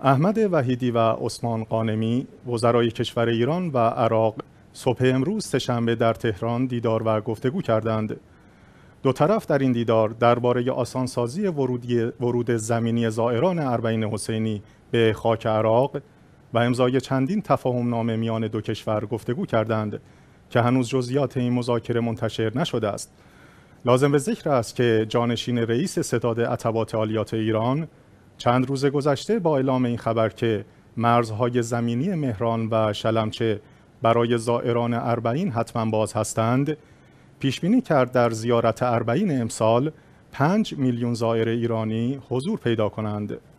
احمد وحیدی و عثمان قانمی وزرای کشور ایران و عراق صبح امروز سهشنبه در تهران دیدار و گفتگو کردند دو طرف در این دیدار درباره آسانسازی ورود زمینی زائران اربعین حسینی به خاک عراق و امضای چندین تفاهم نامه میان دو کشور گفتگو کردند که هنوز جزئیات این مذاکره منتشر نشده است لازم به ذکر است که جانشین رئیس ستاد عتبات عالیات ایران چند روز گذشته با اعلام این خبر که مرزهای زمینی مهران و شلمچه برای زائران اربعین حتما باز هستند پیش بینی کرد در زیارت اربعین امسال 5 میلیون زائر ایرانی حضور پیدا کنند